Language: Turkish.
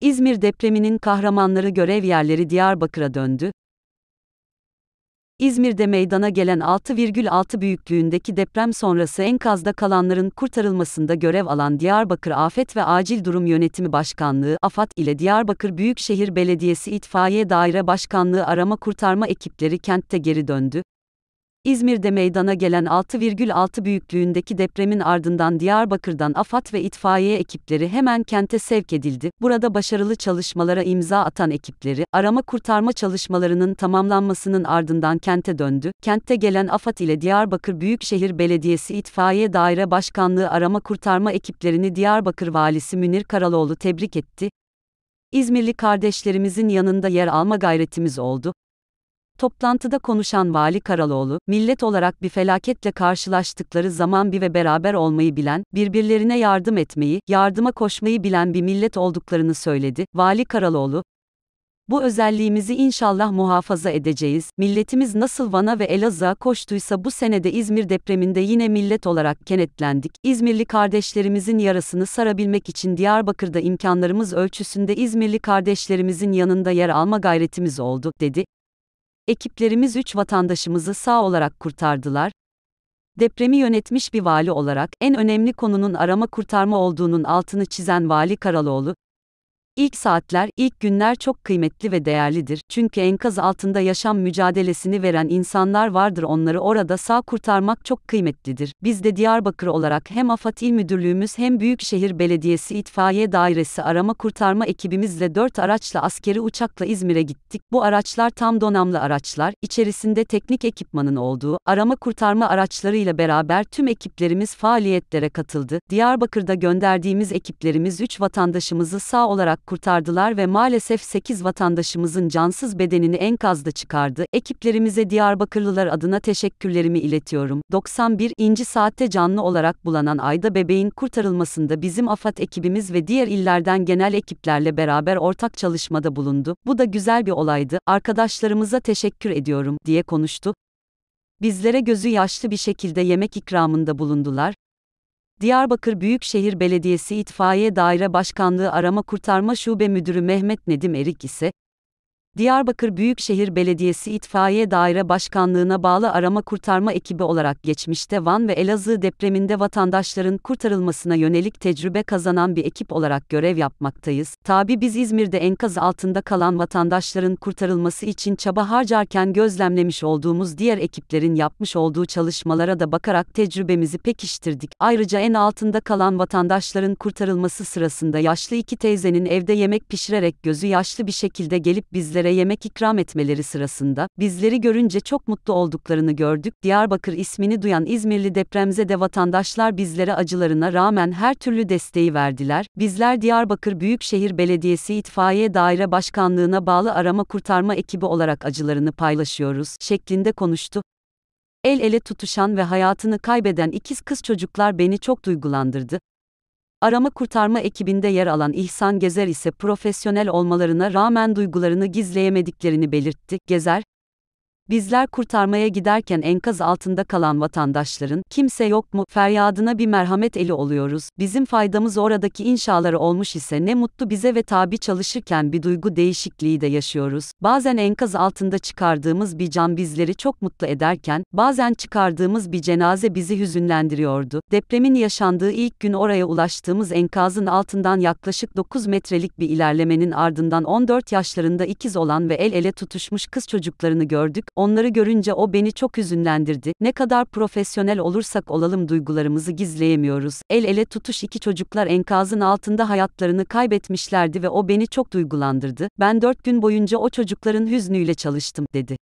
İzmir depreminin kahramanları görev yerleri Diyarbakır'a döndü. İzmir'de meydana gelen 6,6 büyüklüğündeki deprem sonrası enkazda kalanların kurtarılmasında görev alan Diyarbakır Afet ve Acil Durum Yönetimi Başkanlığı AFAD ile Diyarbakır Büyükşehir Belediyesi İtfaiye Daire Başkanlığı arama kurtarma ekipleri kentte geri döndü. İzmir'de meydana gelen 6,6 büyüklüğündeki depremin ardından Diyarbakır'dan AFAD ve itfaiye ekipleri hemen kente sevk edildi. Burada başarılı çalışmalara imza atan ekipleri, arama kurtarma çalışmalarının tamamlanmasının ardından kente döndü. Kente gelen AFAD ile Diyarbakır Büyükşehir Belediyesi İtfaiye Daire Başkanlığı arama kurtarma ekiplerini Diyarbakır Valisi Münir Karaloğlu tebrik etti. İzmirli kardeşlerimizin yanında yer alma gayretimiz oldu. Toplantıda konuşan Vali Karaloğlu, millet olarak bir felaketle karşılaştıkları zaman bir ve beraber olmayı bilen, birbirlerine yardım etmeyi, yardıma koşmayı bilen bir millet olduklarını söyledi. Vali Karaloğlu, bu özelliğimizi inşallah muhafaza edeceğiz. Milletimiz nasıl Van'a ve Elazığ'a koştuysa bu senede İzmir depreminde yine millet olarak kenetlendik. İzmirli kardeşlerimizin yarasını sarabilmek için Diyarbakır'da imkanlarımız ölçüsünde İzmirli kardeşlerimizin yanında yer alma gayretimiz oldu, dedi. Ekiplerimiz 3 vatandaşımızı sağ olarak kurtardılar. Depremi yönetmiş bir vali olarak en önemli konunun arama kurtarma olduğunun altını çizen Vali Karaloğlu, İlk saatler, ilk günler çok kıymetli ve değerlidir. Çünkü enkaz altında yaşam mücadelesini veren insanlar vardır. Onları orada sağ kurtarmak çok kıymetlidir. Biz de Diyarbakır olarak hem AFAD İl Müdürlüğümüz hem Büyükşehir Belediyesi İtfaiye Dairesi arama kurtarma ekibimizle 4 araçla askeri uçakla İzmir'e gittik. Bu araçlar tam donamlı araçlar, içerisinde teknik ekipmanın olduğu arama kurtarma araçlarıyla beraber tüm ekiplerimiz faaliyetlere katıldı. Diyarbakır'da gönderdiğimiz ekiplerimiz 3 vatandaşımızı sağ olarak kurtardılar ve maalesef 8 vatandaşımızın cansız bedenini enkazda çıkardı. Ekiplerimize Diyarbakırlılar adına teşekkürlerimi iletiyorum. 91. inci saatte canlı olarak bulanan Ayda bebeğin kurtarılmasında bizim AFAD ekibimiz ve diğer illerden genel ekiplerle beraber ortak çalışmada bulundu. Bu da güzel bir olaydı. Arkadaşlarımıza teşekkür ediyorum diye konuştu. Bizlere gözü yaşlı bir şekilde yemek ikramında bulundular. Diyarbakır Büyükşehir Belediyesi İtfaiye Daire Başkanlığı Arama Kurtarma Şube Müdürü Mehmet Nedim Erik ise, Diyarbakır Büyükşehir Belediyesi İtfaiye Daire Başkanlığına bağlı arama kurtarma ekibi olarak geçmişte Van ve Elazığ depreminde vatandaşların kurtarılmasına yönelik tecrübe kazanan bir ekip olarak görev yapmaktayız. Tabi biz İzmir'de enkaz altında kalan vatandaşların kurtarılması için çaba harcarken gözlemlemiş olduğumuz diğer ekiplerin yapmış olduğu çalışmalara da bakarak tecrübemizi pekiştirdik. Ayrıca en altında kalan vatandaşların kurtarılması sırasında yaşlı iki teyzenin evde yemek pişirerek gözü yaşlı bir şekilde gelip bizlere Müslümanlara yemek ikram etmeleri sırasında, bizleri görünce çok mutlu olduklarını gördük. Diyarbakır ismini duyan İzmirli depremze de vatandaşlar bizlere acılarına rağmen her türlü desteği verdiler. Bizler Diyarbakır Büyükşehir Belediyesi İtfaiye Daire Başkanlığı'na bağlı arama kurtarma ekibi olarak acılarını paylaşıyoruz, şeklinde konuştu. El ele tutuşan ve hayatını kaybeden ikiz kız çocuklar beni çok duygulandırdı. Arama kurtarma ekibinde yer alan İhsan Gezer ise profesyonel olmalarına rağmen duygularını gizleyemediklerini belirtti. Gezer, Bizler kurtarmaya giderken enkaz altında kalan vatandaşların kimse yok mu feryadına bir merhamet eli oluyoruz. Bizim faydamız oradaki inşaları olmuş ise ne mutlu bize ve tabi çalışırken bir duygu değişikliği de yaşıyoruz. Bazen enkaz altında çıkardığımız bir can bizleri çok mutlu ederken bazen çıkardığımız bir cenaze bizi hüzünlendiriyordu. Depremin yaşandığı ilk gün oraya ulaştığımız enkazın altından yaklaşık 9 metrelik bir ilerlemenin ardından 14 yaşlarında ikiz olan ve el ele tutuşmuş kız çocuklarını gördük Onları görünce o beni çok hüzünlendirdi. Ne kadar profesyonel olursak olalım duygularımızı gizleyemiyoruz. El ele tutuş iki çocuklar enkazın altında hayatlarını kaybetmişlerdi ve o beni çok duygulandırdı. Ben dört gün boyunca o çocukların hüznüyle çalıştım, dedi.